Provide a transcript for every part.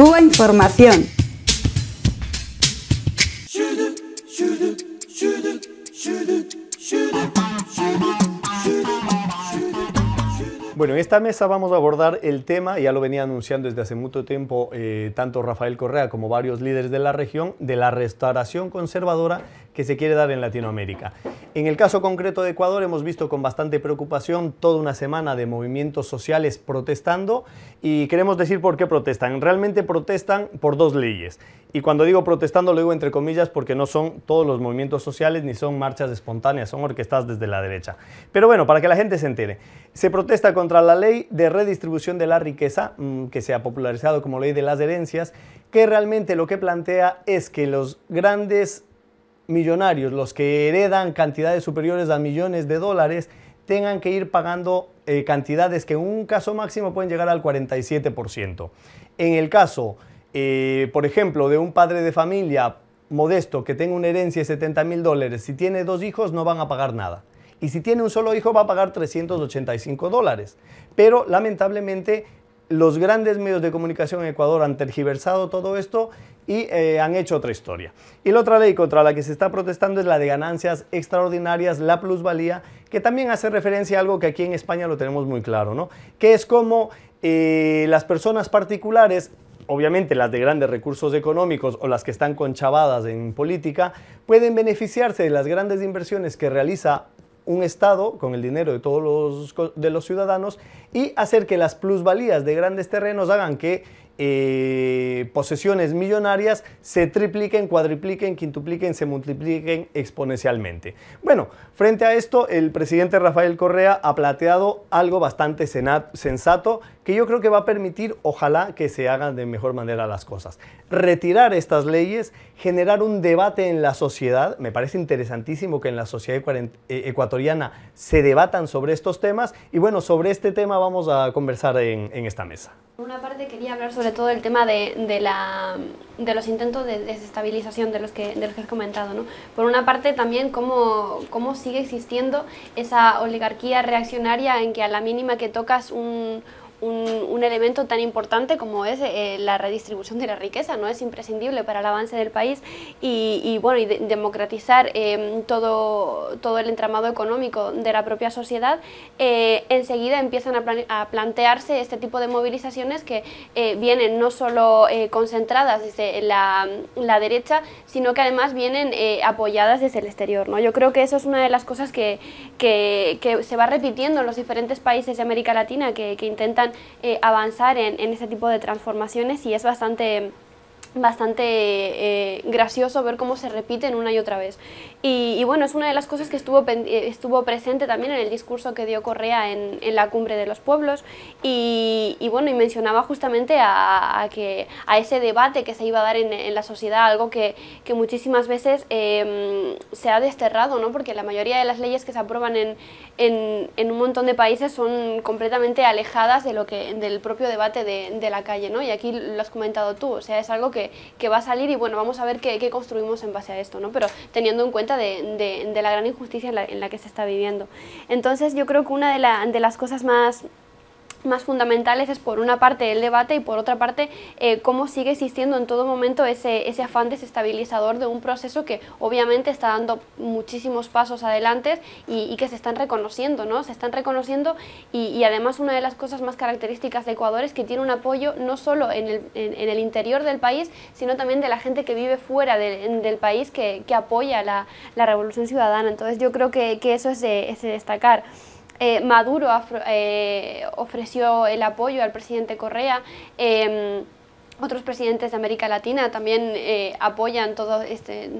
Cuba Información. Bueno, en esta mesa vamos a abordar el tema, ya lo venía anunciando desde hace mucho tiempo eh, tanto Rafael Correa como varios líderes de la región, de la restauración conservadora que se quiere dar en Latinoamérica. En el caso concreto de Ecuador hemos visto con bastante preocupación toda una semana de movimientos sociales protestando y queremos decir por qué protestan. Realmente protestan por dos leyes. Y cuando digo protestando lo digo entre comillas porque no son todos los movimientos sociales ni son marchas espontáneas, son orquestadas desde la derecha. Pero bueno, para que la gente se entere, se protesta contra la ley de redistribución de la riqueza, mm, que se ha popularizado como ley de las herencias, que realmente lo que plantea es que los grandes millonarios, los que heredan cantidades superiores a millones de dólares, tengan que ir pagando eh, cantidades que en un caso máximo pueden llegar al 47%. En el caso, eh, por ejemplo, de un padre de familia modesto que tenga una herencia de 70 mil dólares, si tiene dos hijos no van a pagar nada. Y si tiene un solo hijo va a pagar 385 dólares. Pero lamentablemente los grandes medios de comunicación en Ecuador han tergiversado todo esto y eh, han hecho otra historia. Y la otra ley contra la que se está protestando es la de ganancias extraordinarias, la plusvalía, que también hace referencia a algo que aquí en España lo tenemos muy claro, ¿no? Que es como eh, las personas particulares obviamente las de grandes recursos económicos o las que están conchavadas en política, pueden beneficiarse de las grandes inversiones que realiza un Estado con el dinero de todos los, de los ciudadanos y hacer que las plusvalías de grandes terrenos hagan que eh, posesiones millonarias se tripliquen, cuadripliquen, quintupliquen, se multipliquen exponencialmente. Bueno, frente a esto, el presidente Rafael Correa ha planteado algo bastante sensato que yo creo que va a permitir, ojalá, que se hagan de mejor manera las cosas. Retirar estas leyes, generar un debate en la sociedad, me parece interesantísimo que en la sociedad eh, ecuatoriana se debatan sobre estos temas y bueno, sobre este tema vamos a conversar en, en esta mesa. Por una parte quería hablar sobre todo el tema de, de, la, de los intentos de desestabilización de los que, los que has comentado. ¿no? Por una parte también cómo, cómo sigue existiendo esa oligarquía reaccionaria en que a la mínima que tocas un, un, elemento tan importante como es eh, la redistribución de la riqueza, ¿no? Es imprescindible para el avance del país y, bueno, y democratizar eh, todo, todo el entramado económico de la propia sociedad, eh, enseguida empiezan a, plantearse este tipo de movilizaciones que vienen no solo concentradas desde la, la, derecha, sino que además vienen apoyadas desde el exterior, ¿no? Yo creo que eso es una de las cosas que, que, se va repitiendo en los diferentes países de América Latina que intentan eh, avanzar en, en, este tipo de transformaciones y es bastante bastante eh, gracioso ver cómo se repiten una y otra vez. Y, bueno, es una de las cosas que estuvo, eh, estuvo presente también en el discurso que dio Correa en, en la cumbre de los pueblos y, bueno, y mencionaba justamente a, que, a ese debate que se iba a dar en, la sociedad, algo que, que muchísimas veces eh, se ha desterrado, ¿no? porque la mayoría de las leyes que se aprueban en, en, en, un montón de países son completamente alejadas de lo que, del propio debate de, de la calle, ¿no? y aquí lo has comentado tú, o sea, es algo que que, va a salir y bueno, vamos a ver qué, construimos en base a esto, ¿no? Pero teniendo en cuenta de, la gran injusticia en la, que se está viviendo. Entonces yo creo que una de las cosas más más fundamentales es por una parte el debate y por otra parte eh, cómo sigue existiendo en todo momento ese, ese, afán desestabilizador de un proceso que obviamente está dando muchísimos pasos adelante y, que se están reconociendo, ¿no? Se están reconociendo y, además una de las cosas más características de Ecuador es que tiene un apoyo no solo en el, en, el interior del país, sino también de la gente que vive fuera del país que, apoya la, la, revolución ciudadana. Entonces yo creo que, que eso es es de destacar. Eh, Maduro eh, ofreció el apoyo al presidente Correa. Eh, otros presidentes de América Latina también eh, apoyan todo, este,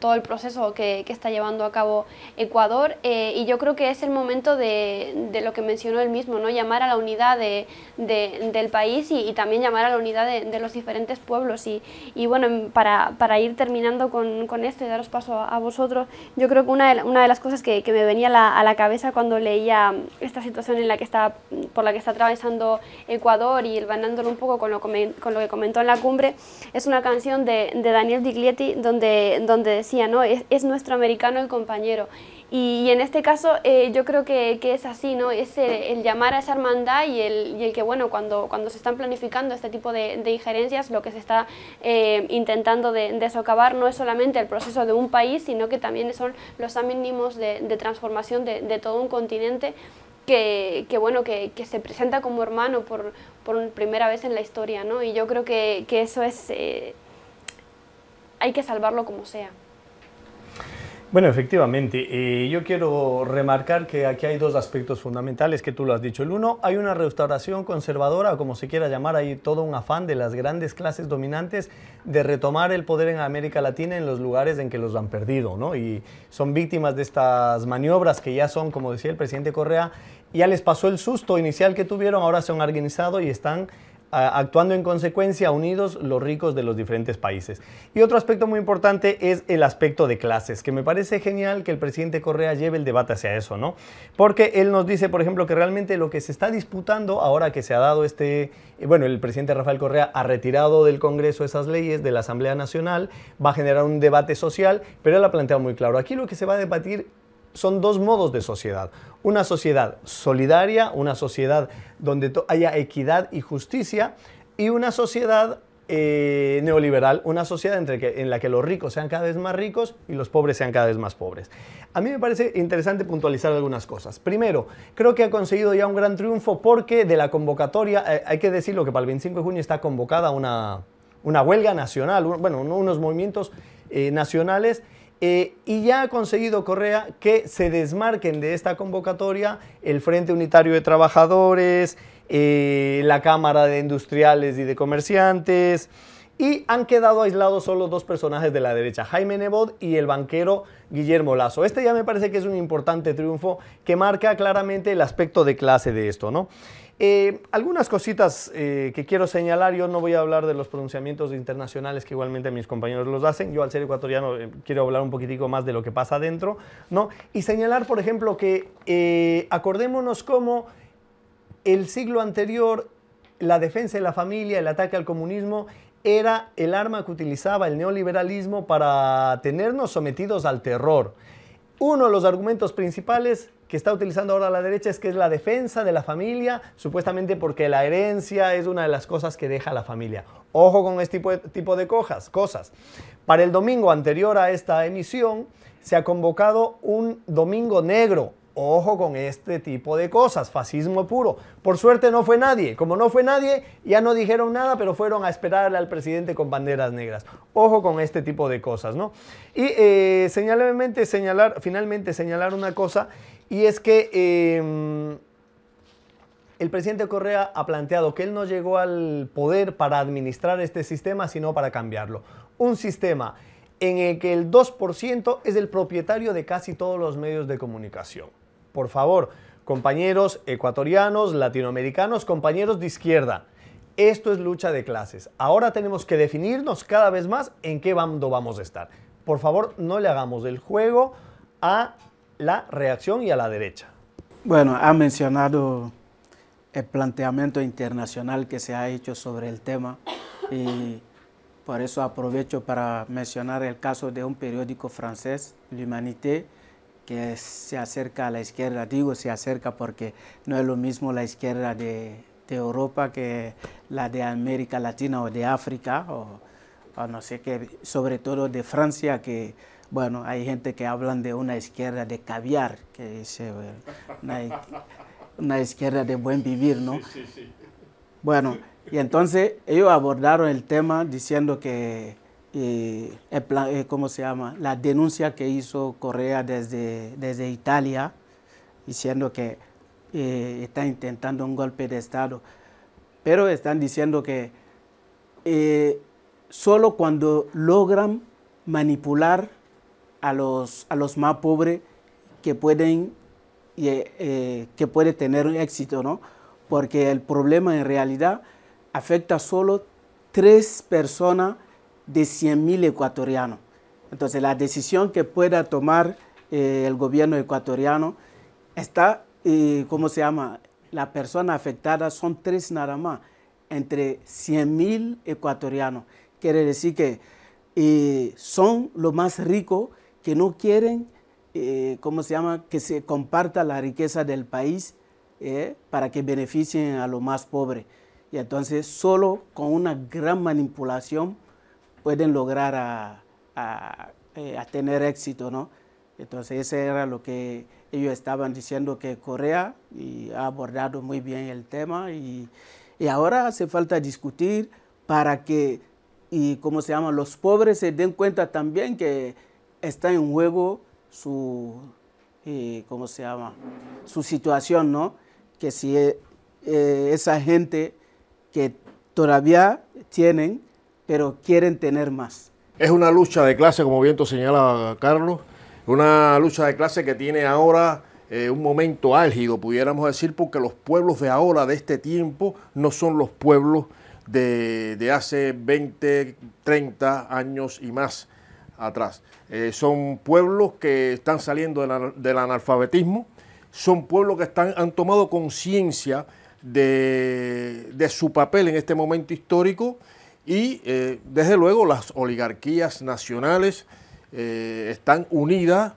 todo el proceso que, está llevando a cabo Ecuador eh, y yo creo que es el momento de, de, lo que mencionó él mismo, ¿no? llamar a la unidad de, del país y, también llamar a la unidad de, los diferentes pueblos. Y, y bueno, para, para, ir terminando con, con, esto y daros paso a, vosotros, yo creo que una de, las cosas que, que me venía a la, cabeza cuando leía esta situación en la que está, por la que está atravesando Ecuador y el un poco con lo, con lo que comentó en la cumbre, es una canción de, Daniel Diglietti donde, donde decía, ¿no? Es, nuestro americano el compañero. Y, en este caso eh, yo creo que, que, es así, ¿no? Es el, llamar a esa hermandad y el, y el que, bueno, cuando, cuando se están planificando este tipo de, injerencias, lo que se está eh, intentando de, socavar no es solamente el proceso de un país, sino que también son los mínimos de, de transformación de todo un continente que, bueno, que, se presenta como hermano por, primera vez en la historia, ¿no? Y yo creo que, eso es... Eh, hay que salvarlo como sea. Bueno, efectivamente, eh, yo quiero remarcar que aquí hay dos aspectos fundamentales que tú lo has dicho. El uno, hay una restauración conservadora, como se quiera llamar, hay todo un afán de las grandes clases dominantes de retomar el poder en América Latina en los lugares en que los han perdido, ¿no? Y son víctimas de estas maniobras que ya son, como decía el presidente Correa, ya les pasó el susto inicial que tuvieron, ahora se han organizado y están actuando en consecuencia unidos los ricos de los diferentes países. Y otro aspecto muy importante es el aspecto de clases, que me parece genial que el presidente Correa lleve el debate hacia eso, ¿no? Porque él nos dice, por ejemplo, que realmente lo que se está disputando ahora que se ha dado este, bueno, el presidente Rafael Correa ha retirado del Congreso esas leyes de la Asamblea Nacional, va a generar un debate social, pero él ha planteado muy claro, aquí lo que se va a debatir son dos modos de sociedad. Una sociedad solidaria, una sociedad donde haya equidad y justicia, y una sociedad eh, neoliberal, una sociedad en la que los ricos sean cada vez más ricos y los pobres sean cada vez más pobres. A mí me parece interesante puntualizar algunas cosas. Primero, creo que ha conseguido ya un gran triunfo porque de la convocatoria, eh, hay que decirlo que para el 25 de junio está convocada una, huelga nacional, bueno, unos movimientos eh, nacionales eh, y ya ha conseguido Correa que se desmarquen de esta convocatoria el Frente Unitario de Trabajadores, eh, la Cámara de Industriales y de Comerciantes, y han quedado aislados solo dos personajes de la derecha, Jaime Nebot y el banquero Guillermo Lazo. Este ya me parece que es un importante triunfo que marca claramente el aspecto de clase de esto, ¿no? Eh, algunas cositas eh, que quiero señalar, yo no voy a hablar de los pronunciamientos internacionales que igualmente mis compañeros los hacen, yo al ser ecuatoriano eh, quiero hablar un poquitico más de lo que pasa adentro, ¿no? Y señalar, por ejemplo, que acordémonos cómo el siglo anterior la defensa de la familia, el ataque al comunismo era el arma que utilizaba el neoliberalismo para tenernos sometidos al terror. Uno de los argumentos principales que está utilizando ahora la derecha es que es la defensa de la familia, supuestamente porque la herencia es una de las cosas que deja la familia. Ojo con este tipo de, cojas, cosas. Para el domingo anterior a esta emisión se ha convocado un domingo negro Ojo con este tipo de cosas, fascismo puro. Por suerte no fue nadie. Como no fue nadie, ya no dijeron nada, pero fueron a esperarle al presidente con banderas negras. Ojo con este tipo de cosas, ¿no? Y eh, señalar, finalmente señalar una cosa, y es que em, el presidente Correa ha planteado que él no llegó al poder para administrar este sistema, sino para cambiarlo. Un sistema en el que el 2% es el propietario de casi todos los medios de comunicación por favor, compañeros ecuatorianos, latinoamericanos, compañeros de izquierda, esto es lucha de clases. Ahora tenemos que definirnos cada vez más en qué bando vamos a estar. Por favor, no le hagamos el juego a la reacción y a la derecha. Bueno, ha mencionado el planteamiento internacional que se ha hecho sobre el tema y por eso aprovecho para mencionar el caso de un periódico francés, L'Humanité, que se acerca a la izquierda. Digo se acerca porque no es lo mismo la izquierda de, Europa que la de América Latina o de África o, no sé qué, sobre todo de Francia que bueno, hay gente que hablan de una izquierda de caviar, que dice una, izquierda de buen vivir, ¿no? sí, sí. Bueno, y entonces ellos abordaron el tema diciendo que eh, eh, ¿cómo se llama? la denuncia que hizo Correa desde, desde Italia, diciendo que eh, está intentando un golpe de Estado. Pero están diciendo que solo cuando logran manipular a los, a los más pobres que pueden que puede tener éxito, ¿no? Porque el problema en realidad afecta solo tres personas de 100.000 ecuatorianos. Entonces, la decisión que pueda tomar eh, el gobierno ecuatoriano está, eh, ¿cómo se llama? La persona afectada son tres nada más, entre 100.000 ecuatorianos. Quiere decir que eh, son los más ricos que no quieren, ¿cómo se llama?, que se comparta la riqueza del país para que beneficien a los más pobres. Y entonces, solo con una gran manipulación, pueden lograr eh, a, tener éxito, ¿no? Entonces, eso era lo que ellos estaban diciendo que Corea ha abordado muy bien el tema y, ahora hace falta discutir para que, y ¿cómo se llama?, los pobres se den cuenta también que está en juego su, eh, ¿cómo se llama?, su situación, ¿no? Que si eh, esa gente que todavía tienen pero quieren tener más. Es una lucha de clase, como bien tú señala Carlos, una lucha de clase que tiene ahora eh, un momento álgido, pudiéramos decir, porque los pueblos de ahora, de este tiempo, no son los pueblos de, hace 20, 30 años y más atrás. Eh, son pueblos que están saliendo del, analfabetismo, son pueblos que están, han tomado conciencia de su papel en este momento histórico y eh, desde luego las oligarquías nacionales eh, están unidas,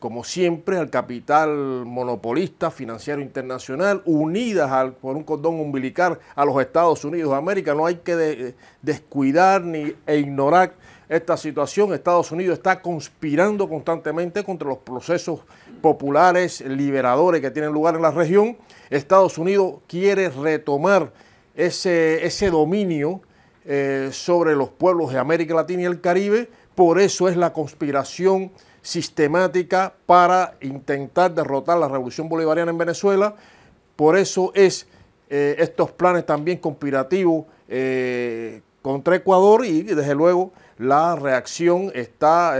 como siempre, al capital monopolista financiero internacional, unidas por un cordón umbilical a los Estados Unidos de América. No hay que descuidar ni, e ignorar esta situación. Estados Unidos está conspirando constantemente contra los procesos populares liberadores que tienen lugar en la región. Estados Unidos quiere retomar ese, ese dominio eh, sobre los pueblos de América Latina y el Caribe. Por eso es la conspiración sistemática para intentar derrotar la revolución bolivariana en Venezuela. Por eso es eh, estos planes también conspirativos eh, contra Ecuador y desde luego la reacción está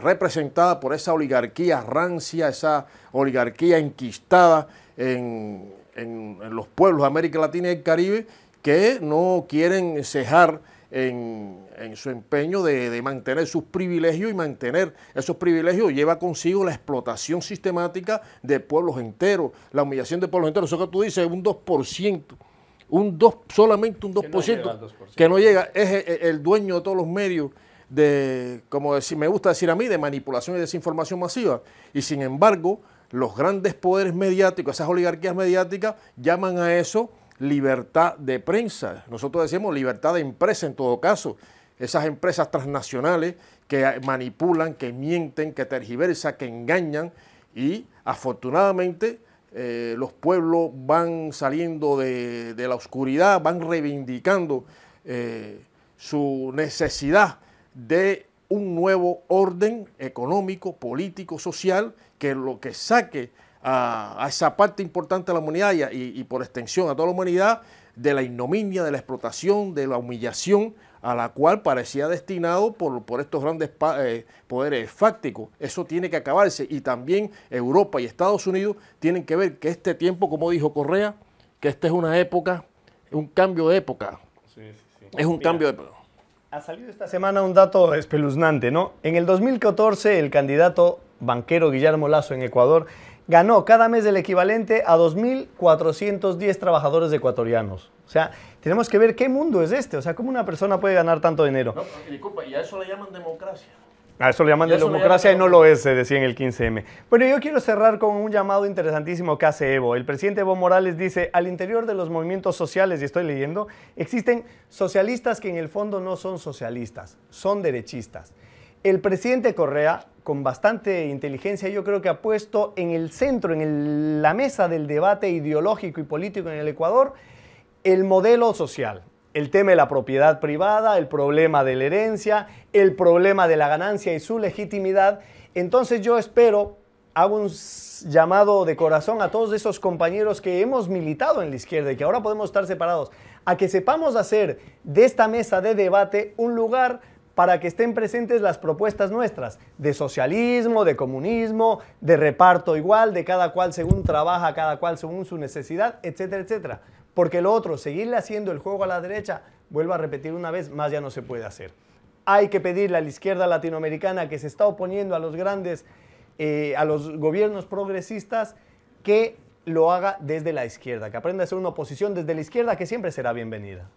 representada por esa oligarquía rancia, esa oligarquía enquistada en los pueblos de América Latina y el Caribe que no quieren cejar en, su empeño de, mantener sus privilegios y mantener esos privilegios lleva consigo la explotación sistemática de pueblos enteros, la humillación de pueblos enteros. Eso que tú dices, un 2%. Un 2, solamente un 2%, que no, llega, es el, dueño de todos los medios de, como me gusta decir a mí, de manipulación y desinformación masiva. Y sin embargo, los grandes poderes mediáticos, esas oligarquías mediáticas, llaman a eso libertad de prensa. Nosotros decimos libertad de empresa en todo caso. Esas empresas transnacionales que manipulan, que mienten, que tergiversan, que engañan y afortunadamente eh, los pueblos van saliendo de, la oscuridad, van reivindicando eh, su necesidad de un nuevo orden económico, político, social, que lo que saque a, esa parte importante de la humanidad y, por extensión a toda la humanidad de la ignominia, de la explotación, de la humillación a la cual parecía destinado por, por estos grandes eh, poderes fácticos. Eso tiene que acabarse y también Europa y Estados Unidos tienen que ver que este tiempo, como dijo Correa, que esta es una época, un cambio de época. Es un cambio de época. Ha salido esta semana un dato espeluznante, ¿no? En el 2014 el candidato banquero Guillermo Lazo en Ecuador, ganó cada mes el equivalente a 2.410 trabajadores ecuatorianos. O sea, tenemos que ver qué mundo es este. O sea, cómo una persona puede ganar tanto dinero. No, disculpa, y a eso le llaman democracia. A eso le llaman democracia y no lo es, decía en el 15M. Bueno, yo quiero cerrar con un llamado interesantísimo que hace Evo. El presidente Evo Morales dice, al interior de los movimientos sociales, y estoy leyendo, existen socialistas que en el fondo no son socialistas, son derechistas. El presidente Correa con bastante inteligencia, yo creo que ha puesto en el centro, en la mesa del debate ideológico y político en el Ecuador, el modelo social, el tema de la propiedad privada, el problema de la herencia, el problema de la ganancia y su legitimidad. Entonces yo espero, hago un llamado de corazón a todos esos compañeros que hemos militado en la izquierda y que ahora podemos estar separados, a que sepamos hacer de esta mesa de debate un lugar para que estén presentes las propuestas nuestras de socialismo, de comunismo, de reparto igual, de cada cual según trabaja, cada cual según su necesidad, etcétera, etcétera. Porque lo otro, seguirle haciendo el juego a la derecha, vuelvo a repetir una vez, más ya no se puede hacer. Hay que pedirle a la izquierda latinoamericana que se está oponiendo a los grandes, eh, a los gobiernos progresistas, que lo haga desde la izquierda, que aprenda a ser una oposición desde la izquierda que siempre será bienvenida.